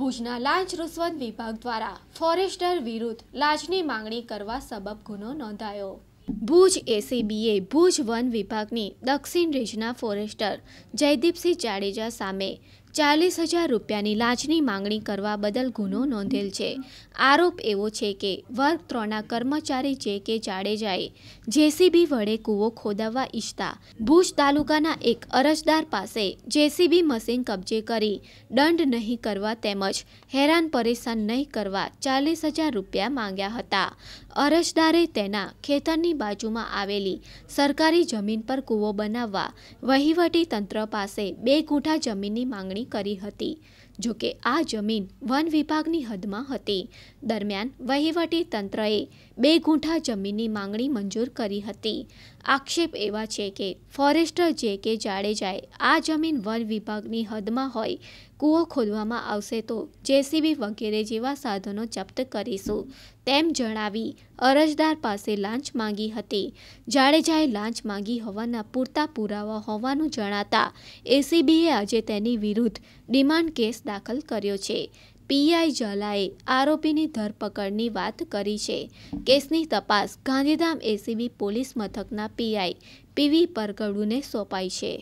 ભુજના લાંચ રૂશ્વત વિભાગ દ્વારા ફોરેસ્ટર વિરુદ્ધ લાંચની માંગણી કરવા સબબ ગુનો નોંધાયો ભુજ એસીબીએ ભુજ વન વિભાગની દક્ષિણ રીજના ફોરેસ્ટર જયદીપસિંહ જાડેજા સામે ચાલીસ હજાર રૂપિયાની લાંચની માંગણી કરવા બદલ ગુનો નોંધેલ છે આરોપ એવો છે કે વર્ગ ત્રણના કર્મચારી જે કે જાડેજાએ જેસીબી વડે કૂવો ખોદાવવા ઈચ્છતા ભુજ તાલુકાના એક અરજદાર પાસે જેસીબી મશીન કબજે કરી દંડ નહીં કરવા તેમજ હેરાન પરેશાન નહીં કરવા ચાલીસ હજાર રૂપિયા માંગ્યા હતા અરજદારે તેના ખેતરની બાજુમાં આવેલી સરકારી જમીન પર કૂવો બનાવવા વહીવટી તંત્ર પાસે બે ગૂંઠા જમીનની માંગણી કરી હતી જોકે આ જમીન વન વિભાગની હદમાં હતી દરમિયાન વહીવટી તંત્રએ બે ગૂંઠા જમીનની માંગણી મંજૂર કરી હતી આક્ષેપ એવા છે કે ફોરેસ્ટર જે કે જાડેજાએ આ જમીન વન વિભાગની હદમાં હોય કૂવો ખોદવામાં આવશે તો જેસીબી વગેરે જેવા સાધનો જપ્ત કરીશું તેમ જણાવી અરજદાર પાસે લાંચ માંગી હતી જાડેજાએ લાંચ માંગી હોવાના પૂરતા પુરાવા હોવાનું જણાતા એસીબીએ આજે તેની વિરુદ્ધ ડિમાન્ડ કેસ દાખલ કર્યો છે પીઆઈ ઝાલાએ આરોપીની ધરપકડની વાત કરી છે કેસની તપાસ ગાંધીધામ એસીબી પોલીસ મથકના પીઆઈ પીવી પરગડુને સોંપાઈ છે